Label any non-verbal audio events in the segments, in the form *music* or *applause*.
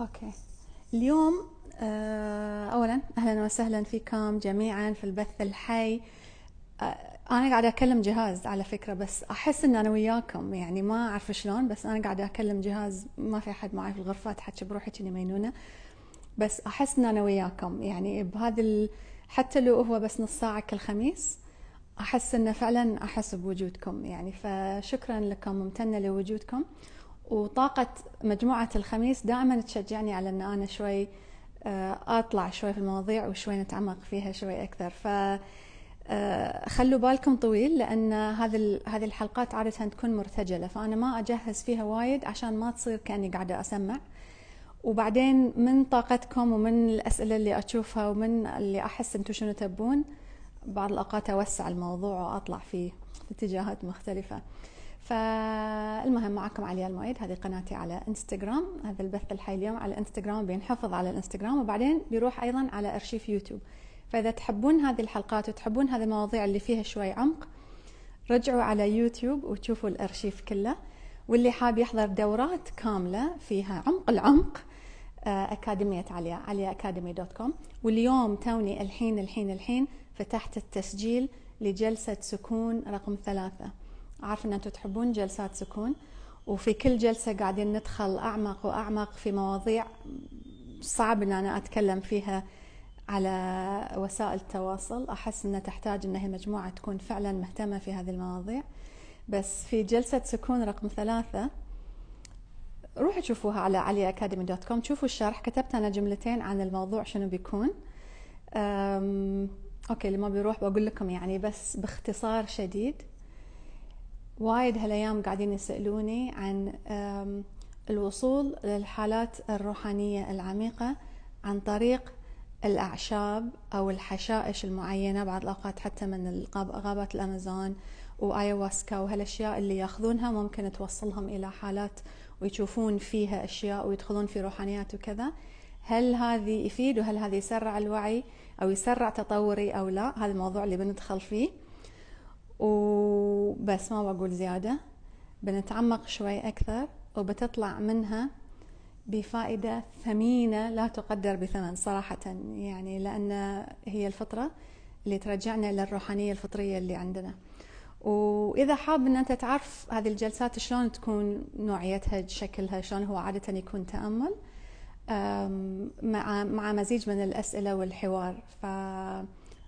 اوكي اليوم آه، اولا اهلا وسهلا فيكم جميعا في البث الحي آه، انا قاعده اكلم جهاز على فكره بس احس ان انا وياكم يعني ما اعرف شلون بس انا قاعده اكلم جهاز ما في احد معي في الغرفه اتحكى بروحي كني مينونه بس احس ان انا وياكم يعني بهذا حتى لو هو بس نص ساعه كل خميس احس انه فعلا احس بوجودكم يعني فشكرا لكم ممتنه لوجودكم لو وطاقة مجموعة الخميس دائما تشجعني على أن أنا شوي آه، أطلع شوي في المواضيع وشوي نتعمق فيها شوي أكثر ف آه، خلوا بالكم طويل لان هذه هذه الحلقات عاده تكون مرتجله فانا ما اجهز فيها وايد عشان ما تصير كاني قاعده اسمع وبعدين من طاقتكم ومن الاسئله اللي اشوفها ومن اللي احس انتم شنو تبون بعض الاوقات اوسع الموضوع واطلع فيه في اتجاهات مختلفه فالمهم معكم عليا المؤيد هذه قناتي على انستغرام هذا البث الحي اليوم على انستغرام بينحفظ على الانستغرام وبعدين بيروح ايضا على ارشيف يوتيوب فاذا تحبون هذه الحلقات وتحبون هذه المواضيع اللي فيها شوي عمق رجعوا على يوتيوب وتشوفوا الارشيف كله واللي حاب يحضر دورات كامله فيها عمق العمق آه، أكاديمية عليا عليا أكاديمي دوت كوم واليوم توني الحين الحين الحين فتحت التسجيل لجلسة سكون رقم ثلاثة عارفه ان انتم تحبون جلسات سكون وفي كل جلسه قاعدين ندخل اعمق واعمق في مواضيع صعب ان انا اتكلم فيها على وسائل التواصل احس انها تحتاج ان هي مجموعه تكون فعلا مهتمه في هذه المواضيع بس في جلسه سكون رقم ثلاثه روحوا تشوفوها على علي اكاديمي دوت كوم شوفوا الشرح كتبت انا جملتين عن الموضوع شنو بيكون اوكي اللي ما بيروح بقول لكم يعني بس باختصار شديد وايد هالايام قاعدين يسالوني عن الوصول للحالات الروحانيه العميقه عن طريق الاعشاب او الحشائش المعينه بعض الاوقات حتى من غابات الامازون وايواسكا وهالاشياء اللي ياخذونها ممكن توصلهم الى حالات ويشوفون فيها اشياء ويدخلون في روحانيات وكذا هل هذه يفيد وهل هذه يسرع الوعي او يسرع تطوري او لا هذا الموضوع اللي بندخل فيه وبس ما بقول زيادة بنتعمق شوي أكثر وبتطلع منها بفائدة ثمينة لا تقدر بثمن صراحة يعني لأن هي الفطرة اللي ترجعنا للروحانية الفطرية اللي عندنا وإذا حاب أن أنت تعرف هذه الجلسات شلون تكون نوعيتها شكلها شلون هو عادة يكون تأمل مع مع مزيج من الأسئلة والحوار ف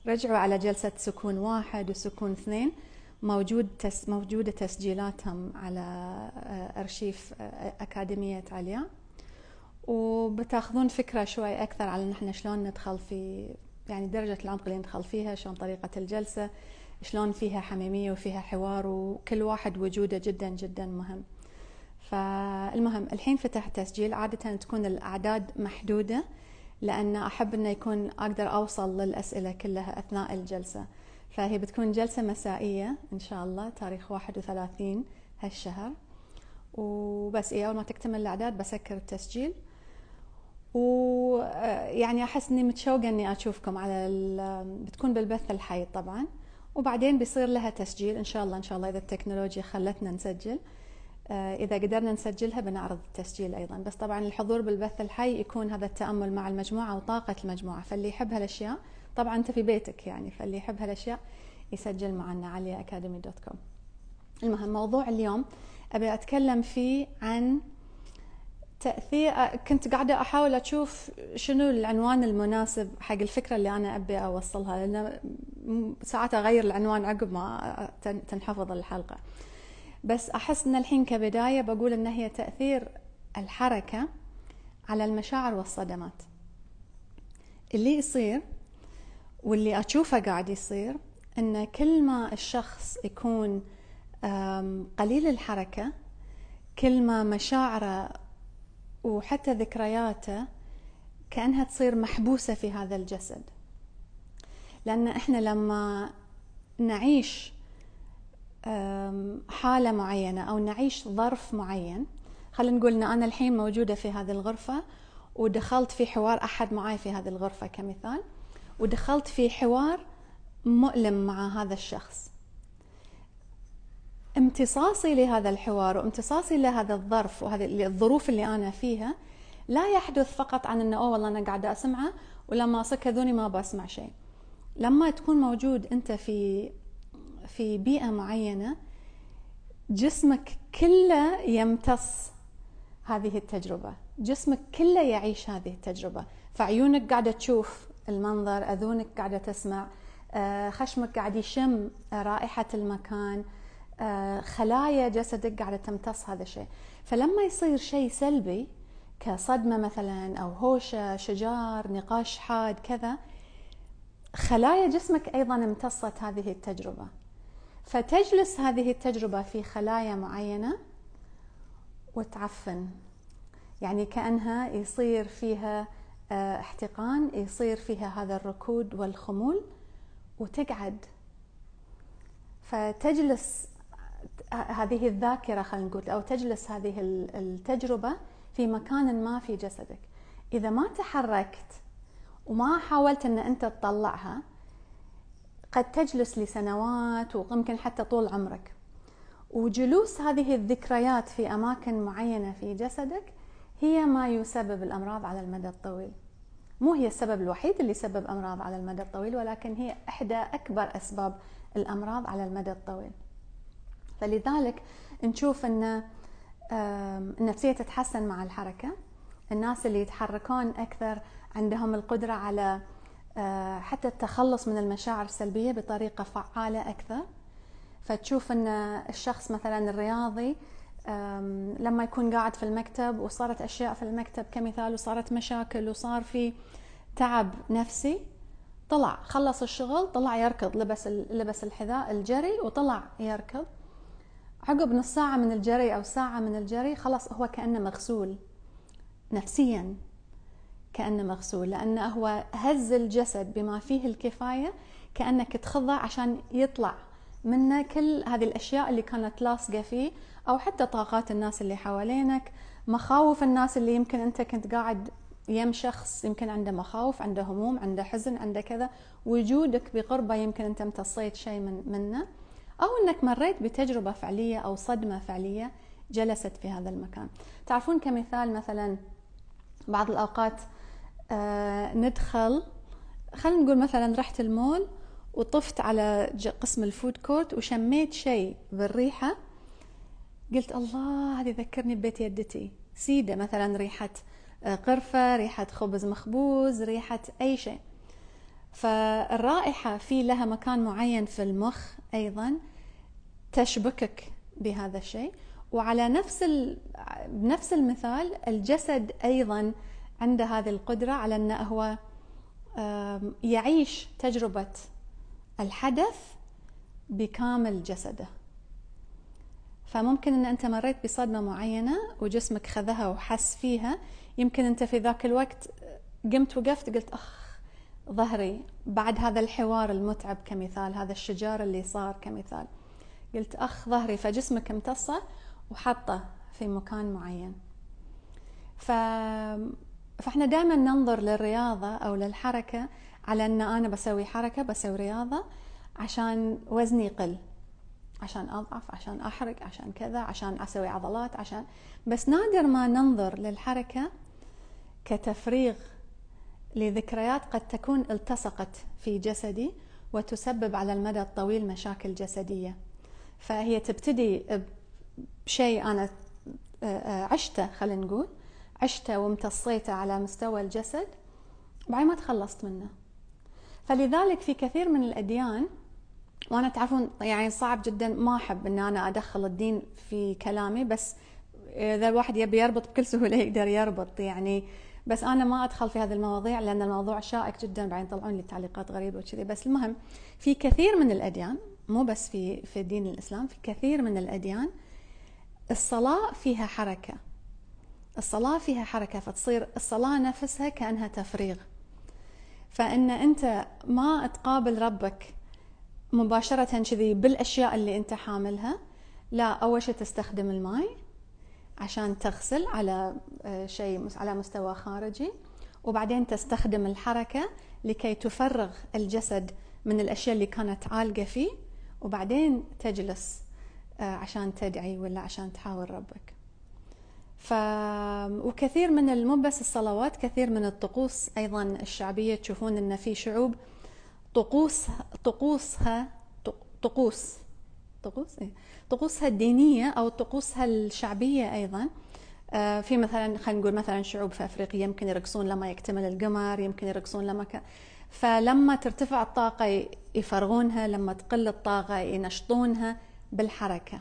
رجعوا على جلسة سكون واحد وسكون اثنين موجود تس موجودة تسجيلاتهم على آه، أرشيف آه، أكاديمية عليا وبتاخذون فكرة شوي أكثر على نحن شلون ندخل في يعني درجة العمق اللي ندخل فيها شلون طريقة الجلسة شلون فيها حميمية وفيها حوار وكل واحد وجوده جدا جدا مهم فالمهم الحين فتح تسجيل عادة تكون الأعداد محدودة لأن أحب أنه يكون أقدر أوصل للأسئلة كلها أثناء الجلسة فهي بتكون جلسة مسائية إن شاء الله تاريخ 31 هالشهر وبس إيه أول ما تكتمل الأعداد بسكر التسجيل ويعني آه، أحس أني متشوقة أني أشوفكم على ال... بتكون بالبث الحي طبعا وبعدين بيصير لها تسجيل إن شاء الله إن شاء الله إذا التكنولوجيا خلتنا نسجل آه، اذا قدرنا نسجلها بنعرض التسجيل ايضا بس طبعا الحضور بالبث الحي يكون هذا التامل مع المجموعه وطاقه المجموعه فاللي يحب هالاشياء طبعا انت في بيتك يعني فاللي يحب هالاشياء يسجل معنا على اكاديمي دوت كوم المهم موضوع اليوم ابي اتكلم فيه عن تاثير آه، كنت قاعده احاول اشوف شنو العنوان المناسب حق الفكره اللي انا ابي اوصلها لان ساعات اغير العنوان عقب ما تنحفظ الحلقه بس احس ان الحين كبدايه بقول ان هي تاثير الحركه على المشاعر والصدمات اللي يصير واللي اشوفه قاعد يصير ان كل ما الشخص يكون قليل الحركه كل ما مشاعره وحتى ذكرياته كانها تصير محبوسه في هذا الجسد لان احنا لما نعيش حالة معينة أو نعيش ظرف معين خلينا نقول إن أنا الحين موجودة في هذه الغرفة ودخلت في حوار أحد معي في هذه الغرفة كمثال ودخلت في حوار مؤلم مع هذا الشخص امتصاصي لهذا الحوار وامتصاصي لهذا الظرف وهذه الظروف اللي أنا فيها لا يحدث فقط عن أنه والله أنا قاعدة أسمعه ولما أصك أذوني ما بسمع شيء لما تكون موجود أنت في في بيئة معينة جسمك كله يمتص هذه التجربة جسمك كله يعيش هذه التجربة فعيونك قاعدة تشوف المنظر أذونك قاعدة تسمع آه، خشمك قاعد يشم رائحة المكان آه، خلايا جسدك قاعدة تمتص هذا الشيء فلما يصير شيء سلبي كصدمة مثلا أو هوشة شجار نقاش حاد كذا خلايا جسمك أيضا امتصت هذه التجربة فتجلس هذه التجربة في خلايا معينة وتعفن يعني كأنها يصير فيها آه، احتقان يصير فيها هذا الركود والخمول وتقعد فتجلس آه، هذه الذاكرة خلينا نقول أو تجلس هذه التجربة في مكان ما في جسدك إذا ما تحركت وما حاولت أن أنت تطلعها قد تجلس لسنوات ويمكن حتى طول عمرك وجلوس هذه الذكريات في أماكن معينة في جسدك هي ما يسبب الأمراض على المدى الطويل مو هي السبب الوحيد اللي يسبب أمراض على المدى الطويل ولكن هي إحدى أكبر أسباب الأمراض على المدى الطويل فلذلك نشوف أن النفسية تتحسن مع الحركة الناس اللي يتحركون أكثر عندهم القدرة على آه، حتى التخلص من المشاعر السلبية بطريقة فعالة أكثر فتشوف أن الشخص مثلا الرياضي لما يكون قاعد في المكتب وصارت أشياء في المكتب كمثال وصارت مشاكل وصار في تعب نفسي طلع خلص الشغل طلع يركض لبس لبس الحذاء الجري وطلع يركض عقب نص ساعة من الجري أو ساعة من الجري خلاص هو كأنه مغسول نفسيا كأنه مغسول لأنه هو هز الجسد بما فيه الكفاية كأنك تخضع عشان يطلع منه كل هذه الأشياء اللي كانت لاصقة فيه أو حتى طاقات الناس اللي حوالينك مخاوف الناس اللي يمكن أنت كنت قاعد يم شخص يمكن عنده مخاوف عنده هموم عنده حزن عنده كذا وجودك بقربه يمكن أنت امتصيت شيء من منه أو أنك مريت بتجربة فعلية أو صدمة فعلية جلست في هذا المكان تعرفون كمثال مثلا بعض الأوقات آه، ندخل خلينا نقول مثلا رحت المول وطفت على قسم الفود كورت وشميت شيء بالريحة قلت الله هذه ذكرني ببيت يدتي سيدة مثلا ريحة آه، قرفة ريحة خبز مخبوز ريحة أي شيء فالرائحة في لها مكان معين في المخ أيضا تشبكك بهذا الشيء وعلى نفس بنفس المثال الجسد أيضا عنده هذه القدرة على أنه هو يعيش تجربة الحدث بكامل جسده فممكن ان انت مريت بصدمه معينه وجسمك خذها وحس فيها يمكن انت في ذاك الوقت قمت وقفت قلت اخ ظهري بعد هذا الحوار المتعب كمثال هذا الشجار اللي صار كمثال قلت اخ ظهري فجسمك امتصه وحطه في مكان معين ف فاحنا دائما ننظر للرياضه او للحركه على ان انا بسوي حركه بسوي رياضه عشان وزني يقل عشان اضعف عشان احرق عشان كذا عشان اسوي عضلات عشان بس نادر ما ننظر للحركه كتفريغ لذكريات قد تكون التصقت في جسدي وتسبب على المدى الطويل مشاكل جسديه فهي تبتدي بشيء انا آه، آه، عشته خلينا نقول عشته وامتصيته على مستوى الجسد بعدين ما تخلصت منه فلذلك في كثير من الأديان وأنا تعرفون يعني صعب جدا ما أحب أن أنا أدخل الدين في كلامي بس إذا الواحد يبي يربط بكل سهولة يقدر يربط يعني بس أنا ما أدخل في هذه المواضيع لأن الموضوع شائك جدا بعدين يطلعون لي تعليقات غريبة وكذي بس المهم في كثير من الأديان مو بس في في دين الإسلام في كثير من الأديان الصلاة فيها حركة الصلاة فيها حركة فتصير الصلاة نفسها كأنها تفريغ فإن أنت ما تقابل ربك مباشرة كذي بالأشياء اللي أنت حاملها لا أول شيء تستخدم الماء عشان تغسل على آه، شيء على مستوى خارجي وبعدين تستخدم الحركة لكي تفرغ الجسد من الأشياء اللي كانت عالقة فيه وبعدين تجلس آه، عشان تدعي ولا عشان تحاور ربك ف وكثير من مو بس الصلوات كثير من الطقوس ايضا الشعبيه تشوفون ان في شعوب طقوس طقوسها طقوس طقوس إيه. طقوسها الدينيه او طقوسها الشعبيه ايضا آه، في مثلا خلينا نقول مثلا شعوب في افريقيا يمكن يرقصون لما يكتمل القمر يمكن يرقصون لما ك... فلما ترتفع الطاقه يفرغونها لما تقل الطاقه ينشطونها بالحركه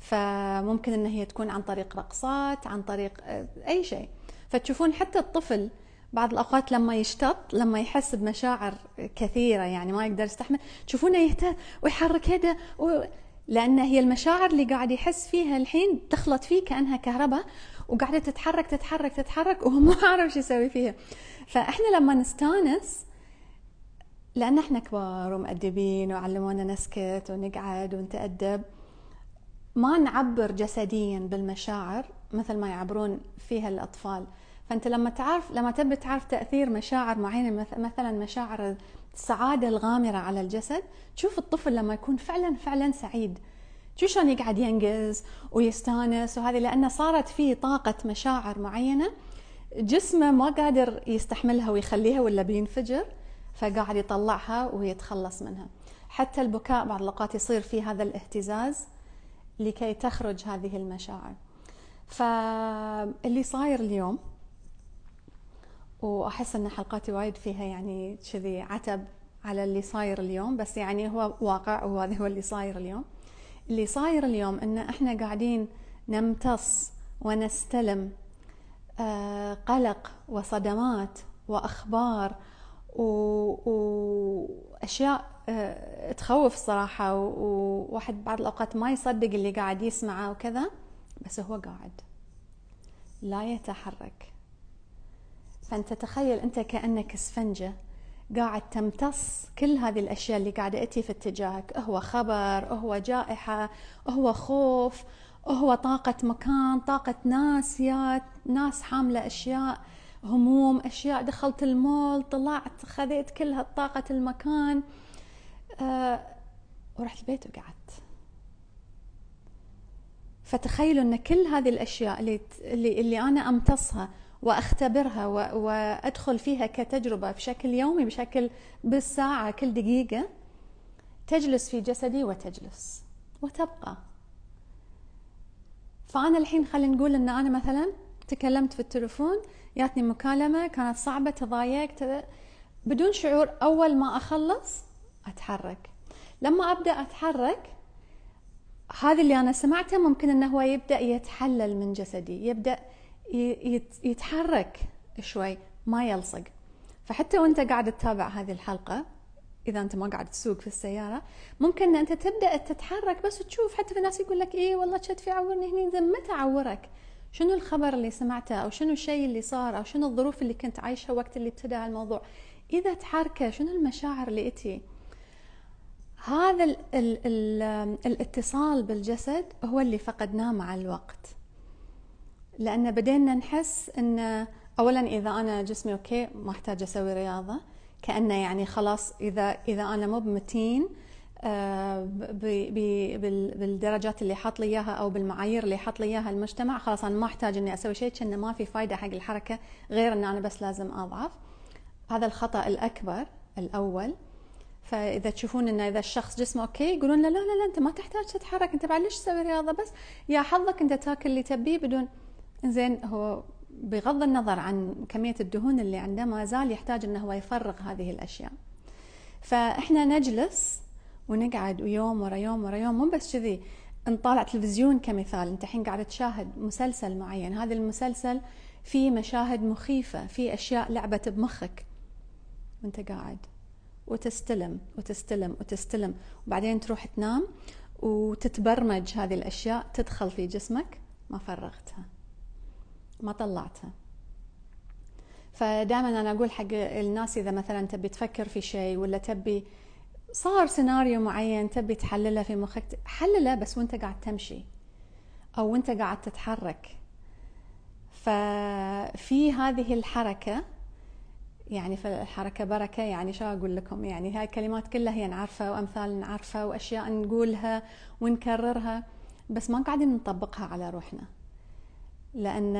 فممكن ان هي تكون عن طريق رقصات عن طريق آه، اي شيء فتشوفون حتى الطفل بعض الاوقات لما يشتط لما يحس بمشاعر كثيره يعني ما يقدر يستحمل تشوفونه يهتز ويحرك يده و... لان هي المشاعر اللي قاعد يحس فيها الحين تخلط فيه كانها كهرباء وقاعده تتحرك تتحرك تتحرك وهو *laughs* ما عارف شو يسوي فيها فاحنا لما نستانس لان احنا كبار ومؤدبين وعلمونا نسكت ونقعد ونتادب ما نعبر جسديا بالمشاعر مثل ما يعبرون فيها الاطفال فانت لما تعرف لما تبي تعرف تاثير مشاعر معينه مثلا مشاعر السعاده الغامره على الجسد تشوف الطفل لما يكون فعلا فعلا سعيد شو شلون يقعد ينقز ويستانس وهذه لانه صارت فيه طاقه مشاعر معينه جسمه ما قادر يستحملها ويخليها ولا بينفجر فقاعد يطلعها ويتخلص منها حتى البكاء بعض الاوقات يصير فيه هذا الاهتزاز لكي تخرج هذه المشاعر فاللي صاير اليوم واحس ان حلقاتي وايد فيها يعني كذي عتب على اللي صاير اليوم بس يعني هو واقع وهذا هو اللي صاير اليوم اللي صاير اليوم ان احنا قاعدين نمتص ونستلم آه، قلق وصدمات واخبار واشياء آه، تخوف صراحة وواحد بعض الأوقات ما يصدق اللي قاعد يسمعه وكذا بس هو قاعد لا يتحرك فأنت تخيل أنت كأنك اسفنجة قاعد تمتص كل هذه الأشياء اللي قاعدة أتي في اتجاهك هو خبر هو جائحة هو خوف هو طاقة مكان طاقة ناس يا ناس حاملة أشياء هموم أشياء دخلت المول طلعت خذيت كل هالطاقة المكان أه ورحت البيت وقعدت فتخيلوا ان كل هذه الاشياء اللي اللي, اللي انا امتصها واختبرها وادخل فيها كتجربه بشكل يومي بشكل بالساعه كل دقيقه تجلس في جسدي وتجلس وتبقى فانا الحين خلينا نقول ان انا مثلا تكلمت في التليفون جاتني مكالمه كانت صعبه تضايقت بدون شعور اول ما اخلص أتحرك لما أبدأ أتحرك هذا اللي أنا سمعته ممكن أنه هو يبدأ يتحلل من جسدي يبدأ يتحرك شوي ما يلصق فحتى وانت قاعد تتابع هذه الحلقة إذا أنت ما قاعد تسوق في السيارة ممكن أن أنت تبدأ تتحرك بس تشوف حتى في ناس يقول لك إيه والله كتفي عورني هني إذا متى عورك شنو الخبر اللي سمعته أو شنو الشيء اللي صار أو شنو الظروف اللي كنت عايشها وقت اللي ابتدى الموضوع إذا تحركه شنو المشاعر اللي إتي هذا الـ الـ الـ الاتصال بالجسد هو اللي فقدناه مع الوقت لان بدينا نحس ان اولا اذا انا جسمي اوكي ما احتاج اسوي رياضه كانه يعني خلاص اذا اذا انا مو بمتين آه، بالدرجات اللي حاط لي اياها او بالمعايير اللي حاط لي اياها المجتمع خلاص انا ما احتاج اني اسوي شيء كأنه ما في فايده حق الحركه غير ان انا بس لازم اضعف هذا الخطا الاكبر الاول فاذا تشوفون انه اذا الشخص جسمه اوكي يقولون له لا لا لا انت ما تحتاج تتحرك انت بعد ليش تسوي رياضه بس يا حظك انت تاكل اللي تبيه بدون زين هو بغض النظر عن كميه الدهون اللي عنده ما زال يحتاج انه هو يفرغ هذه الاشياء فاحنا نجلس ونقعد ويوم ورا يوم ورا يوم مو بس كذي نطالع تلفزيون كمثال انت الحين قاعد تشاهد مسلسل معين هذا المسلسل فيه مشاهد مخيفه فيه اشياء لعبت بمخك وانت قاعد وتستلم وتستلم وتستلم وبعدين تروح تنام وتتبرمج هذه الأشياء تدخل في جسمك ما فرغتها ما طلعتها فدائما أنا أقول حق الناس إذا مثلا تبي تفكر في شيء ولا تبي صار سيناريو معين تبي تحلله في مخك حلله بس وانت قاعد تمشي أو وانت قاعد تتحرك ففي هذه الحركة يعني فالحركة بركة يعني شو أقول لكم يعني هاي الكلمات كلها هي نعرفها وأمثال نعرفها وأشياء نقولها ونكررها بس ما قاعدين نطبقها على روحنا لأن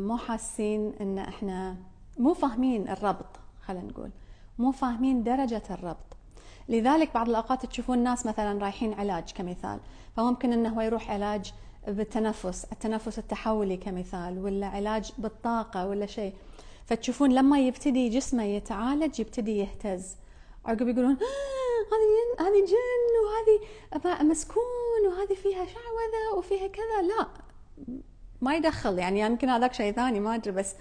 مو حاسين أن إحنا مو فاهمين الربط خلينا نقول مو فاهمين درجة الربط لذلك بعض الأوقات تشوفون ناس مثلا رايحين علاج كمثال فممكن أنه هو يروح علاج بالتنفس التنفس التحولي كمثال ولا علاج بالطاقة ولا شيء فتشوفون لما يبتدي جسمه يتعالج يبتدي يهتز عقب يقولون آه، هذه هذه جن وهذه مسكون وهذه فيها شعوذه وفيها كذا لا ما يدخل يعني يمكن هذاك شيء ثاني ما ادري بس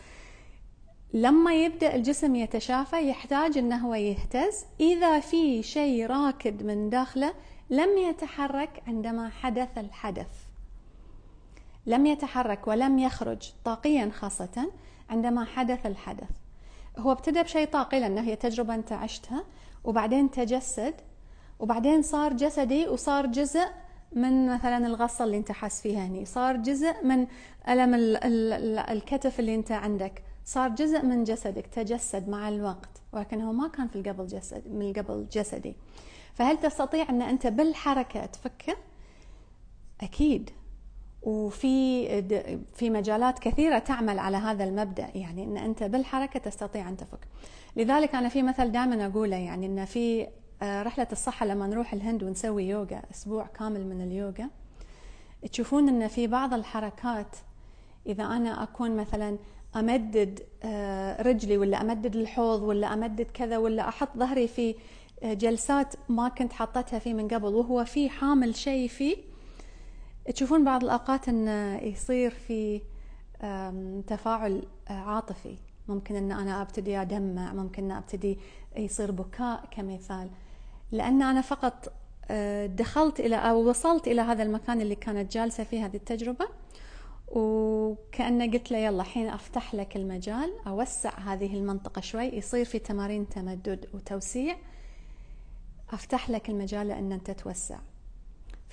لما يبدا الجسم يتشافى يحتاج انه هو يهتز اذا في شيء راكد من داخله لم يتحرك عندما حدث الحدث لم يتحرك ولم يخرج طاقيا خاصه عندما حدث الحدث هو ابتدى بشيء طاقي لأنه هي تجربة أنت عشتها وبعدين تجسد وبعدين صار جسدي وصار جزء من مثلا الغصة اللي انت حاس فيها هني صار جزء من ألم الـ الـ الـ الكتف اللي انت عندك صار جزء من جسدك تجسد مع الوقت ولكنه ما كان في القبل جسد من القبل جسدي فهل تستطيع ان انت بالحركة تفكه؟ اكيد وفي في مجالات كثيرة تعمل على هذا المبدأ يعني أن أنت بالحركة تستطيع أن تفك لذلك أنا في مثل دائما أقوله يعني أن في آه، رحلة الصحة لما نروح الهند ونسوي يوغا أسبوع كامل من اليوغا تشوفون أن في بعض الحركات إذا أنا أكون مثلا أمدد آه، رجلي ولا أمدد الحوض ولا أمدد كذا ولا أحط ظهري في آه، جلسات ما كنت حطتها فيه من قبل وهو في حامل شيء فيه تشوفون بعض الأوقات أن يصير في تفاعل آه، عاطفي ممكن أن أنا أبتدي أدمع ممكن أن أبتدي يصير بكاء كمثال لأن أنا فقط آه، دخلت إلى أو وصلت إلى هذا المكان اللي كانت جالسة فيه هذه التجربة وكأنه قلت له يلا حين أفتح لك المجال أوسع هذه المنطقة شوي يصير في تمارين تمدد وتوسيع أفتح لك المجال لأن أنت توسع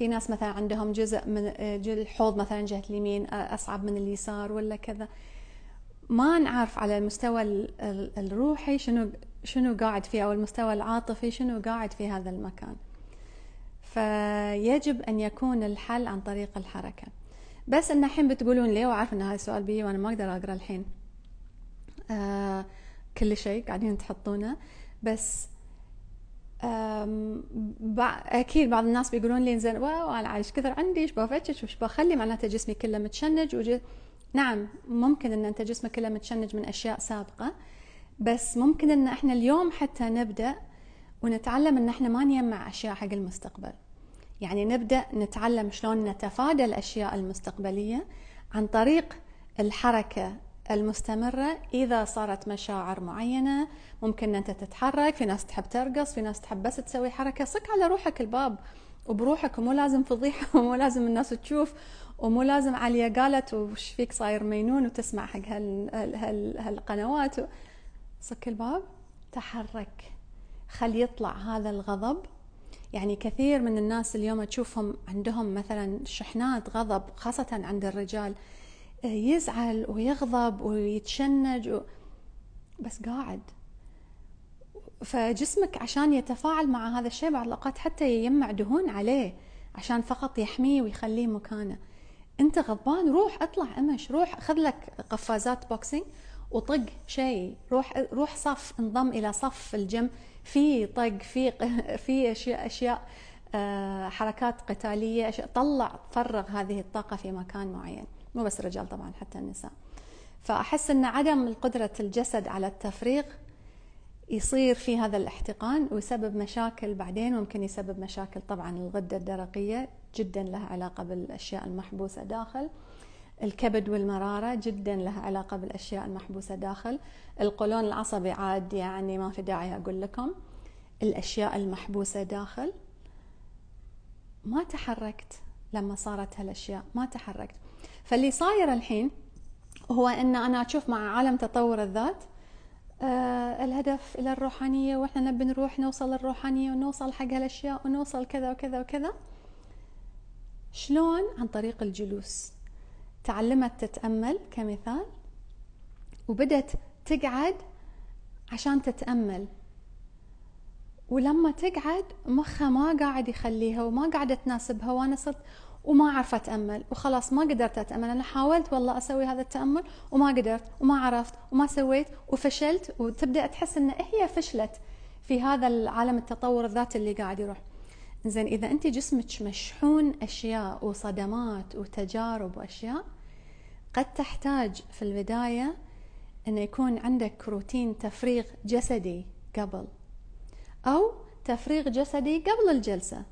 في ناس مثلا عندهم جزء من الحوض آه، مثلا جهه اليمين آه، اصعب من اليسار ولا كذا ما نعرف على المستوى الروحي شنو شنو قاعد فيه او المستوى العاطفي شنو قاعد في هذا المكان فيجب ان يكون الحل عن طريق الحركه بس ان الحين بتقولون ليه وعارف ان هذا السؤال بي وانا ما اقدر اقرا الحين آه كل شيء قاعدين تحطونه بس اكيد بعض الناس بيقولون لي زين واو انا عايش كثر عندي ايش بفتش وايش بخلي معناته جسمي كله متشنج وجي... نعم ممكن ان انت جسمك كله متشنج من اشياء سابقه بس ممكن ان احنا اليوم حتى نبدا ونتعلم ان احنا ما نجمع اشياء حق المستقبل يعني نبدا نتعلم شلون نتفادى الاشياء المستقبليه عن طريق الحركه المستمرة إذا صارت مشاعر معينة ممكن أنت تتحرك في ناس تحب ترقص في ناس تحب بس تسوي حركة صك على روحك الباب وبروحك ومو لازم فضيحة *laughs* ومو لازم الناس تشوف ومو لازم عليا قالت وش فيك صاير مينون وتسمع حق هال هال هالقنوات هال صك الباب تحرك خلي يطلع هذا الغضب يعني كثير من الناس اليوم تشوفهم عندهم مثلا شحنات غضب خاصة عند الرجال يزعل ويغضب ويتشنج و... بس قاعد فجسمك عشان يتفاعل مع هذا الشيء بعض الاوقات حتى يجمع دهون عليه عشان فقط يحميه ويخليه مكانه انت غضبان روح اطلع امش روح خذ لك قفازات بوكسينج وطق شيء روح روح صف انضم الى صف الجيم في طق في *laughs* في اشياء اشياء آه، حركات قتاليه اشياء طلع فرغ هذه الطاقه في مكان معين مو بس الرجال طبعا حتى النساء فأحس أن عدم قدرة الجسد على التفريغ يصير في هذا الاحتقان ويسبب مشاكل بعدين وممكن يسبب مشاكل طبعا الغدة الدرقية جدا لها علاقة بالأشياء المحبوسة داخل الكبد والمرارة جدا لها علاقة بالأشياء المحبوسة داخل القولون العصبي عاد يعني ما في داعي أقول لكم الأشياء المحبوسة داخل ما تحركت لما صارت هالأشياء ما تحركت فاللي صاير الحين هو ان انا اشوف مع عالم تطور الذات آه الهدف الى الروحانيه واحنا نبي نروح نوصل للروحانيه ونوصل حق هالاشياء ونوصل كذا وكذا وكذا شلون عن طريق الجلوس تعلمت تتامل كمثال وبدت تقعد عشان تتامل ولما تقعد مخها ما قاعد يخليها وما قاعدة تناسبها وانا صرت وما عرفت اتامل وخلاص ما قدرت اتامل انا حاولت والله اسوي هذا التامل وما قدرت وما عرفت وما سويت وفشلت وتبدا تحس ان هي فشلت في هذا العالم التطور الذاتي اللي قاعد يروح زين اذا انت جسمك مشحون اشياء وصدمات وتجارب واشياء قد تحتاج في البدايه انه يكون عندك روتين تفريغ جسدي قبل او تفريغ جسدي قبل الجلسه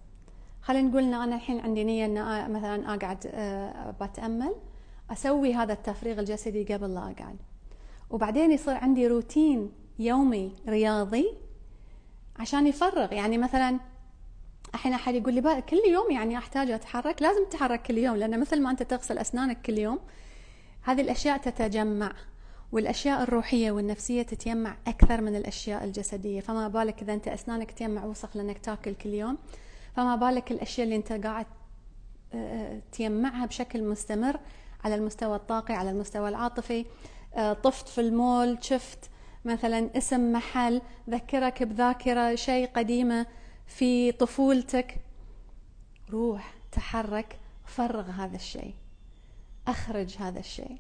خلينا نقول ان انا الحين عندي نيه ان مثلا اقعد آه، بتامل اسوي هذا التفريغ الجسدي قبل لا اقعد وبعدين يصير عندي روتين يومي رياضي عشان يفرغ يعني مثلا الحين احد يقول لي كل يوم يعني احتاج اتحرك لازم تتحرك كل يوم لان مثل ما انت تغسل اسنانك كل يوم هذه الاشياء تتجمع والاشياء الروحيه والنفسيه تتجمع اكثر من الاشياء الجسديه فما بالك اذا انت اسنانك تجمع وسخ لانك تاكل كل يوم فما بالك الاشياء اللي انت قاعد آه، آه، تجمعها بشكل مستمر على المستوى الطاقي على المستوى العاطفي آه، طفت في المول شفت مثلا اسم محل ذكرك بذاكرة شيء قديمة في طفولتك روح تحرك فرغ هذا الشيء أخرج هذا الشيء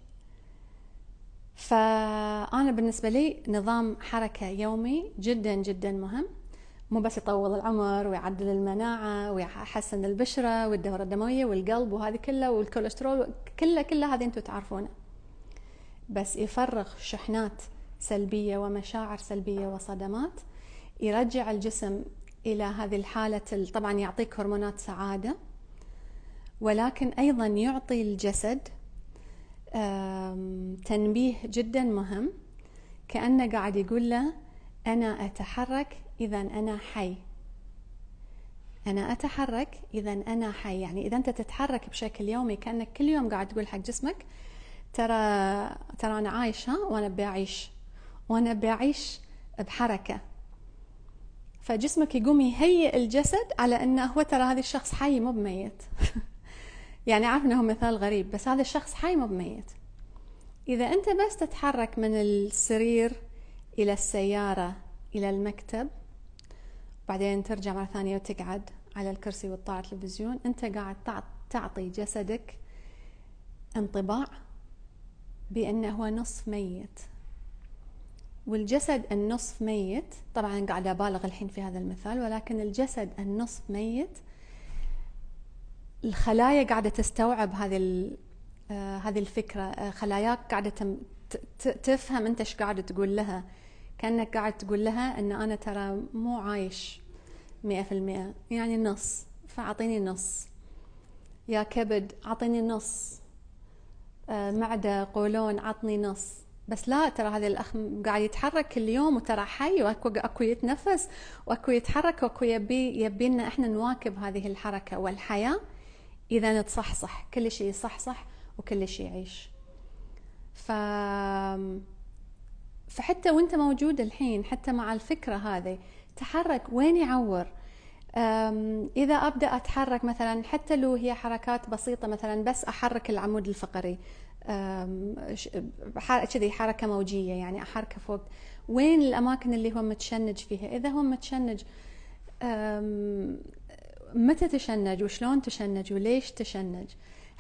فأنا بالنسبة لي نظام حركة يومي جدا جدا مهم مو بس يطول العمر ويعدل المناعة ويحسن البشرة والدورة الدموية والقلب وهذه كلها والكوليسترول كلها كلها هذه انتم تعرفونه بس يفرغ شحنات سلبية ومشاعر سلبية وصدمات يرجع الجسم إلى هذه الحالة طبعا يعطيك هرمونات سعادة ولكن أيضا يعطي الجسد تنبيه جدا مهم كأنه قاعد يقول له أنا أتحرك إذا أنا حي أنا أتحرك إذا أنا حي يعني إذا أنت تتحرك بشكل يومي كأنك كل يوم قاعد تقول حق جسمك ترى ترى أنا عايش ها وأنا بعيش وأنا بعيش بحركة فجسمك يقوم يهيئ الجسد على أنه هو ترى هذا الشخص حي مو بميت *laughs* يعني عارف أنه مثال غريب بس هذا الشخص حي مو بميت إذا أنت بس تتحرك من السرير إلى السيارة إلى المكتب بعدين ترجع مرة ثانية وتقعد على الكرسي وتطالع التلفزيون أنت قاعد تعطي جسدك انطباع بأنه هو نصف ميت والجسد النصف ميت طبعا قاعدة أبالغ الحين في هذا المثال ولكن الجسد النصف ميت الخلايا قاعدة تستوعب هذه آه، هذه الفكرة آه، خلاياك قاعدة تفهم أنت إيش قاعد تقول لها كأنك قاعد تقول لها أن أنا ترى مو عايش مئة في المئة يعني النص فأعطيني النص يا كبد أعطيني النص آه، معدة قولون عطني نص بس لا ترى هذا الأخ قاعد يتحرك كل يوم وترى حي وأكو أكو يتنفس وأكو يتحرك وأكو يبي يبينا إحنا نواكب هذه الحركة والحياة إذا نتصحصح كل شيء يصحصح وكل شيء يعيش ف فحتى وانت موجود الحين حتى مع الفكرة هذه تحرك وين يعور إذا أبدأ أتحرك مثلا حتى لو هي حركات بسيطة مثلا بس أحرك العمود الفقري كذي حركة موجية يعني أحركه فوق وين الأماكن اللي هو متشنج فيها إذا هو متشنج متى تشنج وشلون تشنج وليش تشنج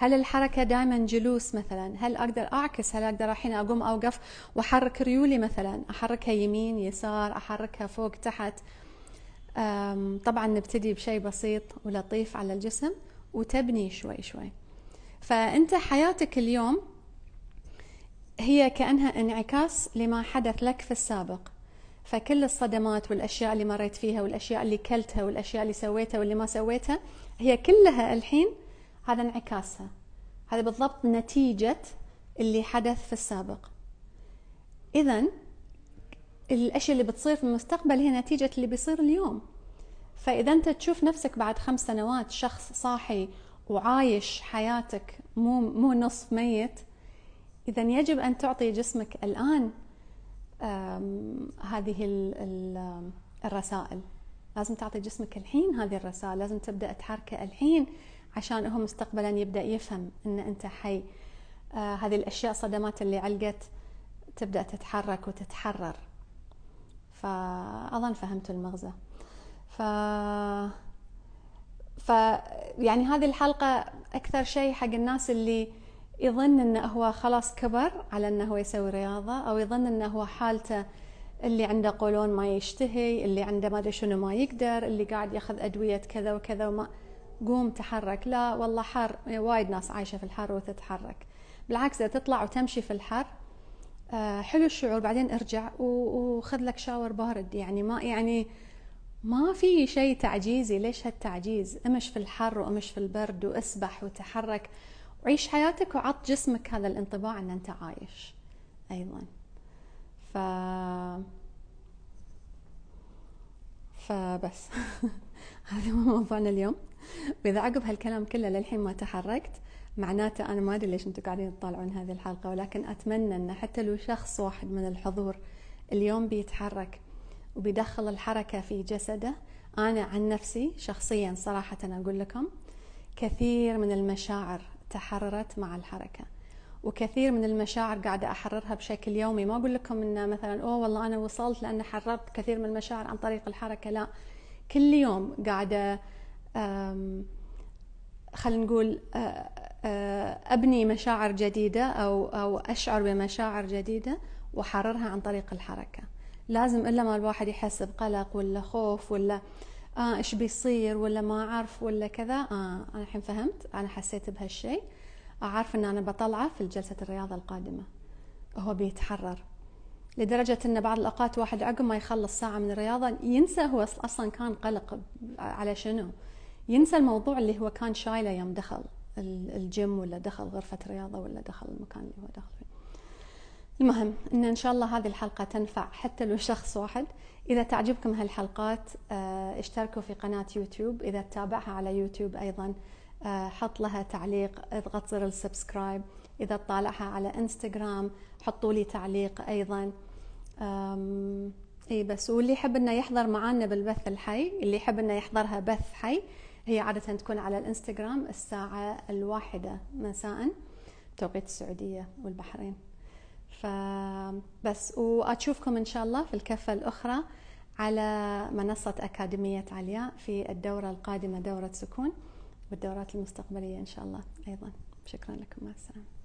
هل الحركة دائما جلوس مثلا هل أقدر أعكس هل أقدر الحين أقوم أوقف وأحرك ريولي مثلا أحركها يمين يسار أحركها فوق تحت طبعا نبتدي بشيء بسيط ولطيف على الجسم وتبني شوي شوي فأنت حياتك اليوم هي كأنها انعكاس لما حدث لك في السابق فكل الصدمات والاشياء اللي مريت فيها والاشياء اللي كلتها والاشياء اللي سويتها واللي ما سويتها هي كلها الحين هذا انعكاسها هذا بالضبط نتيجة اللي حدث في السابق إذا الأشياء اللي بتصير في المستقبل هي نتيجة اللي بيصير اليوم فإذا أنت تشوف نفسك بعد خمس سنوات شخص صاحي وعايش حياتك مو مو نصف ميت إذا يجب أن تعطي جسمك الآن هذه الرسائل لازم تعطي جسمك الحين هذه الرسائل لازم تبدأ تحركه الحين عشان هو مستقبلا يبدا يفهم ان انت حي آه هذه الاشياء صدمات اللي علقت تبدا تتحرك وتتحرر فاظن فهمت المغزى ف ف يعني هذه الحلقه اكثر شيء حق الناس اللي يظن انه هو خلاص كبر على انه هو يسوي رياضه او يظن انه هو حالته اللي عنده قولون ما يشتهي اللي عنده ما ادري شنو ما يقدر اللي قاعد ياخذ ادويه كذا وكذا وما قوم تحرك لا والله حر وايد ناس عايشه في الحر وتتحرك بالعكس اذا تطلع وتمشي في الحر آه، حلو الشعور بعدين ارجع وخذ لك شاور بارد يعني ما يعني ما في شيء تعجيزي ليش هالتعجيز امش في الحر وامش في البرد واسبح وتحرك وعيش حياتك وعط جسمك هذا الانطباع ان انت عايش ايضا ف فبس *laughs* هذا هو موضوعنا اليوم *laughs* واذا عقب هالكلام كله للحين ما تحركت معناته انا ما ادري ليش انتم قاعدين تطالعون هذه الحلقه ولكن اتمنى ان حتى لو شخص واحد من الحضور اليوم بيتحرك وبيدخل الحركه في جسده انا عن نفسي شخصيا صراحه اقول لكم كثير من المشاعر تحررت مع الحركه وكثير من المشاعر قاعدة أحررها بشكل يومي ما أقول لكم أن مثلا أوه والله أنا وصلت لأن حررت كثير من المشاعر عن طريق الحركة لا كل يوم قاعدة خلينا نقول ابني مشاعر جديده او او اشعر بمشاعر جديده واحررها عن طريق الحركه لازم الا ما الواحد يحس بقلق ولا خوف ولا آه ايش بيصير ولا ما اعرف ولا كذا آه انا الحين فهمت انا حسيت بهالشيء اعرف ان انا بطلعه في جلسه الرياضه القادمه هو بيتحرر لدرجة أن بعض الأوقات واحد عقب ما يخلص ساعة من الرياضة ينسى هو أصلا كان قلق على شنو ينسى الموضوع اللي هو كان شايله يوم دخل الجيم ولا دخل غرفة رياضة ولا دخل المكان اللي هو دخل فيه المهم ان ان شاء الله هذه الحلقة تنفع حتى لو شخص واحد اذا تعجبكم هالحلقات آه، اشتركوا في قناة يوتيوب اذا تتابعها على يوتيوب ايضا آه، حط لها تعليق اضغط زر السبسكرايب اذا تطالعها على انستغرام حطوا لي تعليق ايضا اي بس واللي يحب انه يحضر معانا بالبث الحي اللي يحب انه يحضرها بث حي هي عادة تكون على الانستغرام الساعة الواحدة مساء بتوقيت السعودية والبحرين فبس وأشوفكم إن شاء الله في الكفة الأخرى على منصة أكاديمية علياء في الدورة القادمة دورة سكون والدورات المستقبلية إن شاء الله أيضا شكرا لكم مع السلامة